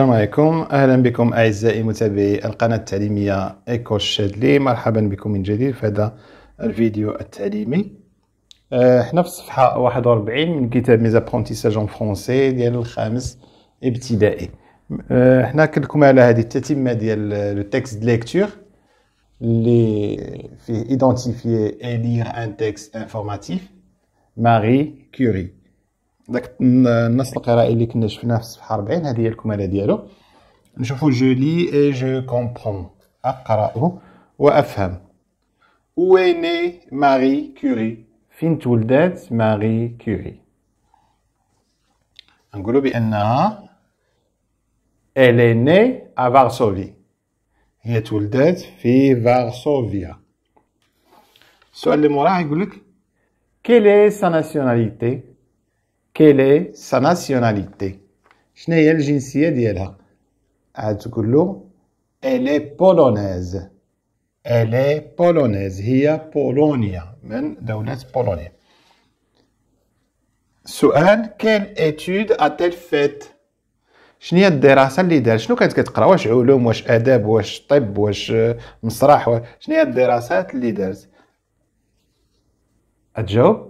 السلام عليكم اهلا بكم اعزائي متابعي القناه التعليميه ايكو الشادلي مرحبا بكم من جديد في هذا الفيديو التعليمي آه، احنا في الصفحه 41 من كتاب ميزابرونتيساج اون فرونسي ديال الخامس ابتدائي آه، احنا كنكم على هذه التتمه ديال لو تيكست دي ليكتور اللي فيه ايدونتيفيي اي لير ان تيكست انفورماتيف ماري كوري داك النص القرائي اللي كنا شفناه في الصفحه 40 هذه هي الكماله ديالو نشوفوا جو لي اي جو كومبرون اقرا وافهم ويني ماري كوري فين تولدت ماري كوري نقولوا بانها الي ني ا فارسوفي هي تولدت في فارسوفيا السؤال اللي موراه يقول لك كيلي سا ناسيوناليتي اي سا ناسيوناليتي هي الجنسيه ديالها عاد تقول له الي بولونيز الي بولونيز هي بولونيا من دوله بولونيا سؤال كيل اتود اتيل فيت شنو هي الدراسه اللي دار شنو كانت كتقرا واش علوم واش اداب واش طب واش مسرح شنو هي الدراسات اللي دارت تجاوب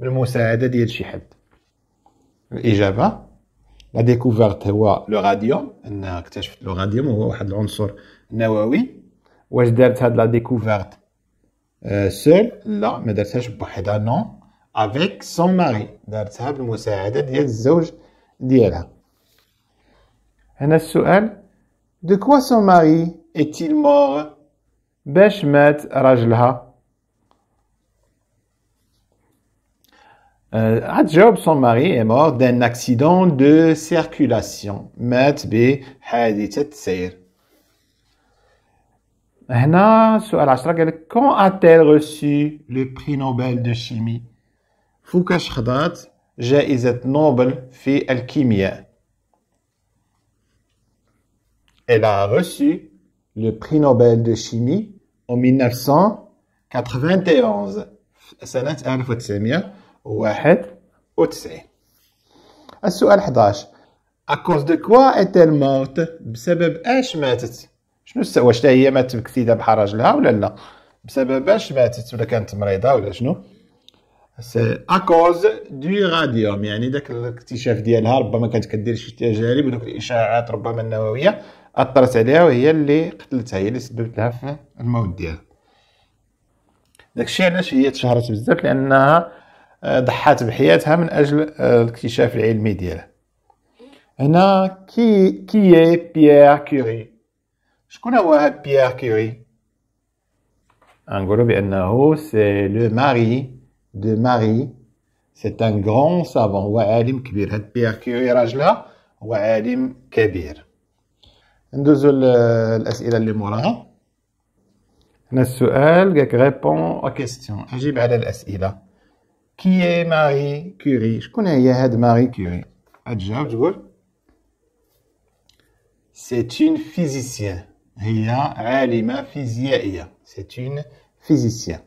بالمساعده ديال شي حد الاجابه لا ديكوفيرت هو لو غاديوم انها اكتشفت لو غاديوم هو واحد العنصر نووي واش دارت هاد لا ديكوفيرت آه، سول لا ما دارتهاش بوحدها نو افيك سون ماري دارتها بالمساعده ديال الزوج ديالها هنا السؤال دو كوا سون ماري إيتيل مور باش مات راجلها Euh, son mari, est mort d'un accident de circulation. Mat bi سير. هنا Hna, عشرة قال quand a-t-elle reçu le prix Nobel de chimie فوكاش خضات Nobel Nobel fi الكيمياء Elle a reçu le prix Nobel de chimie en 1991 سنة 1900 واحد وتسعين السؤال 11 اكوز دو كوا اتيل موت بسبب اش ماتت شنو الس... واش هي ماتت بكسيده بحال راجلها ولا لا بسبب اش ماتت ولا كانت مريضه ولا شنو سي اكوز دو راديوم يعني داك الاكتشاف ديالها ربما كانت كدير شي تجارب ودوك الاشاعات ربما النوويه اثرت عليها وهي اللي قتلتها هي اللي سببت لها في الموت ديالها داكشي علاش هي تشهرت بزاف لانها ضحات بحياتها من اجل آه، الاكتشاف العلمي ديالها هنا كي كي بيير كوري شكون هو هاد بيير كوري نقولوا بانه سي لو ماري دو ماري سي ان غران سافون هو عالم كبير هاد بيير كوري راجلها هو عالم كبير ندوزو الاسئله اللي موراها هنا السؤال قالك ريبون كيستيون اجيب على الاسئله Qui est Marie Curie Je connais Yahed Marie Curie. Adja, tu vois C'est une physicienne. est Alima, physicienne. C'est une physicienne.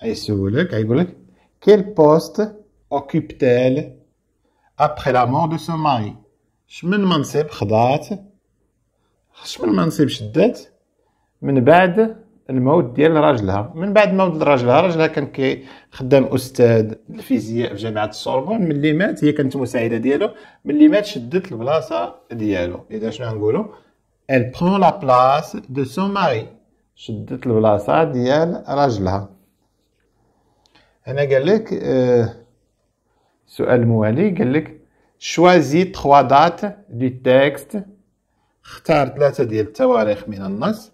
Et c'est vous, Kaïgoulek Quel poste occupe-t-elle après la mort de son mari Je me demande si je suis Je me demande si je suis الموت ديال راجلها من بعد موت راجلها راجلها كان كي خدام استاذ الفيزياء في جامعه السوربون ملي مات هي كانت مساعده ديالو ملي مات شدت البلاصه ديالو اذا شنو غنقولوا elle prend la place de son mari شدت البلاصه ديال راجلها هنا قال لك السؤال آه، الموالي قال لك شوازي تخوا دات دي تيكست اختار ثلاثه ديال التواريخ من النص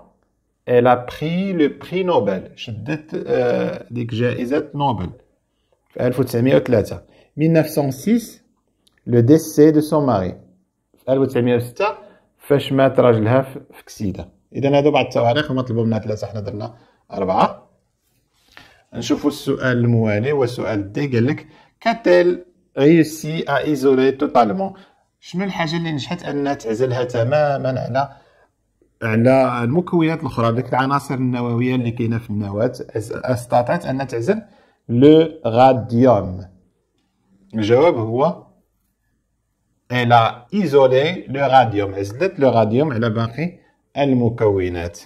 elle a pris le prix نوبل شدت ديك جائزة نوبل في 1903 1906 لو ديسي دو سون ماري في 1906 فاش مات راجلها في كسيدة إذا هادو بعض التواريخ هما طلبوا منا ثلاثة حنا درنا أربعة نشوفوا السؤال الموالي والسؤال دي قال لك كاتيل ريوسي ا ايزولي توتالمون شنو الحاجة اللي نجحت أنها تعزلها تماما على على المكونات الاخرى ديك العناصر النوويه اللي كاينه في النواه استطاعت ان تعزل لو غاديوم الجواب هو الا ايزولي لو غاديوم عزلت لو غاديوم على باقي المكونات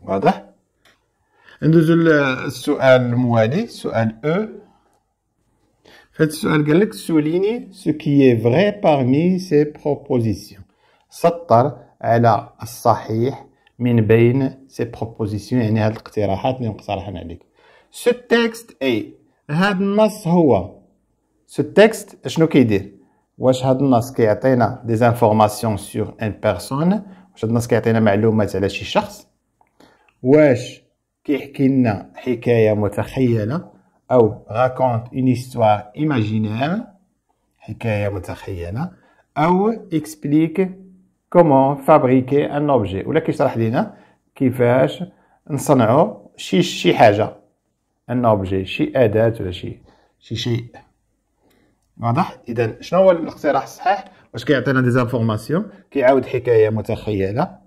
واضح ندوزو للسؤال الموالي سؤال او فهاد السؤال قال لك سوليني سو كي اي فري بارمي سي بروبوزيسيون سطر على الصحيح من بين سي بروبوزيسيون يعني هاد الاقتراحات اللي مقترحين عليك سو تكست اي هاد النص هو سو تكست شنو كيدير واش هاد النص كيعطينا دي زانفورماسيون سور ان بيرسون واش هاد النص كيعطينا معلومات على شي شخص واش كيحكي لنا حكايه متخيله او راكونت اون هيستوار ايماجينير حكايه متخيله او اكسبليك كومون فابريكي ان اوبجي ولا كيشرح لينا كيفاش نصنعوا شي شي حاجه ان اوبجي شي اداه ولا شي شي شيء واضح اذا شنو هو الاقتراح الصحيح واش كيعطينا دي زانفورماسيون كيعاود حكايه متخيله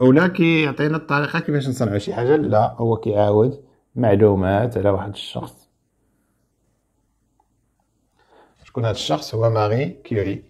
ولا كيعطينا الطريقه كيفاش نصنعوا شي حاجه لا هو كيعاود معلومات على واحد الشخص شكون هذا الشخص هو ماري كيوري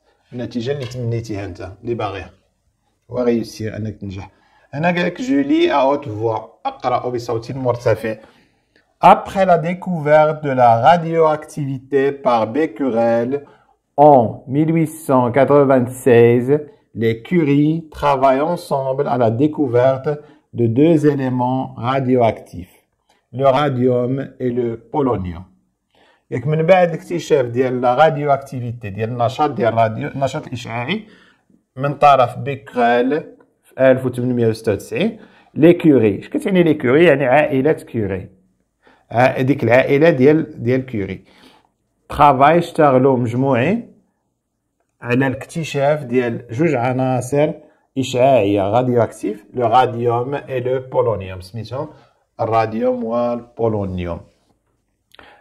Après la découverte de la radioactivité par Becquerel en 1896, les Curie travaillent ensemble à la découverte de deux éléments radioactifs, le radium et le polonium. ياك من بعد الاكتشاف ديال لا راديو اكتيفيتي ديال النشاط ديال الراديو النشاط الاشعاعي من طرف بيكال في 1896 لي كوري اش كتعني لي كوري يعني عائله كوري هذيك العائله ديال ديال كوري ترافاي اشتغلوا مجموعين على الاكتشاف ديال جوج عناصر اشعاعيه راديو اكتيف لو راديوم اي لو بولونيوم سميتهم الراديوم والبولونيوم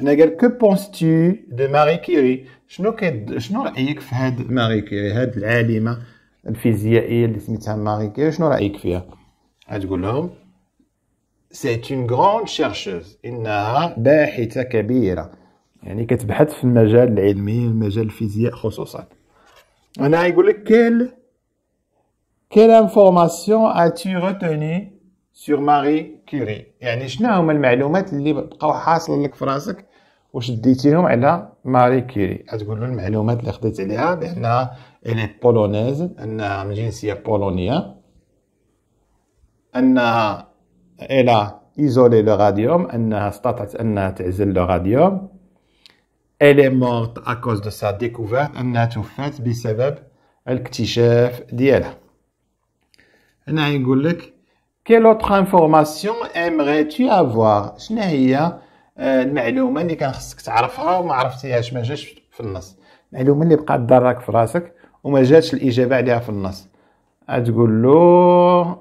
هنا قال كو بونستي دو ماري كيري شنو كد... شنو رايك في هاد ماري كيري هاد العالمه الفيزيائيه اللي سميتها ماري كيري شنو رايك فيها غتقول لهم سيت اون غروند شيرشوز انها باحثه كبيره يعني كتبحث في المجال العلمي المجال الفيزياء خصوصا هنا يقول لك كيل كيل انفورماسيون اتي روتوني سور ماري كيري يعني شنو هما المعلومات اللي بقاو حاصل لك في راسك ديتيهم على ماري كيري تقول له المعلومات اللي خديت عليها بانها الي بولونيز انها من جنسيه بولونيه انها الى ايزولي لو غاديوم انها استطعت انها تعزل لو غاديوم الي مورت ا كوز دو سا ديكوفيرت انها توفات بسبب الاكتشاف ديالها هنا يقول لك Quelle autre information aimerais-tu avoir شنو هي المعلومه اللي كان خصك تعرفها وما عرفتيهاش ما جاتش في النص المعلومه اللي بقات دارك في راسك وما جاتش الاجابه عليها في النص تقول له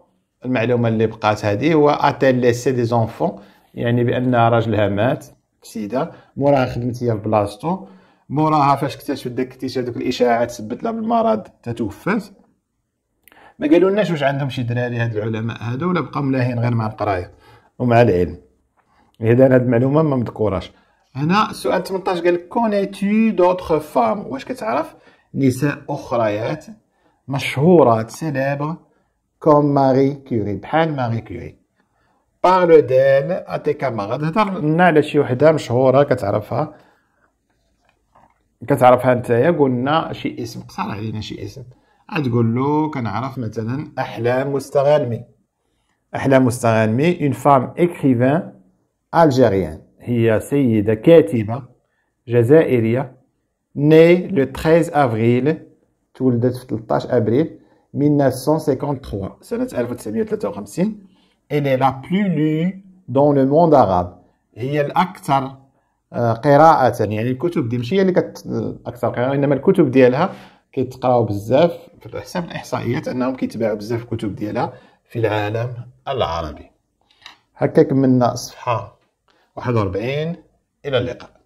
المعلومه اللي بقات هذه هو اتيل سي دي زونفون يعني بان راجلها مات سيده موراها خدمت هي بلاصتو موراها فاش اكتشفت داك اكتشاف الاشاعات تثبت لها بالمرض تتوفات ما قالوا لناش واش عندهم شي دراري هاد العلماء هادو ولا بقاو ملاهين غير مع القرايه ومع العلم اذا هاد المعلومه ما مذكوراش هنا سؤال 18 قال كونيتي دوطخ فام واش كتعرف نساء اخريات مشهورات سيليبر كوم ماري كيوري بحال ماري كيوري بارلو ديل اتي كامارات هضر لنا على شي وحده مشهوره كتعرفها كتعرفها نتايا قلنا شي اسم قصر علينا شي اسم تقول له كنعرف مثلا احلام مستغانمي احلام مستغانمي اون فام اكريفان الجيريان هي سيده كاتبه جزائريه ني لو 13 افريل تولدت في 13 ابريل 1953 سنه 1953 elle est la plus lue dans le monde arabe هي الاكثر آه، قراءة يعني الكتب دي ماشي هي اللي كت... آه، اكثر قراءة انما الكتب ديالها كيتقراو بزاف في حسب الاحصائيات انهم كيتباعوا بزاف الكتب ديالها في العالم العربي هكا كملنا صفحه 41 الى اللقاء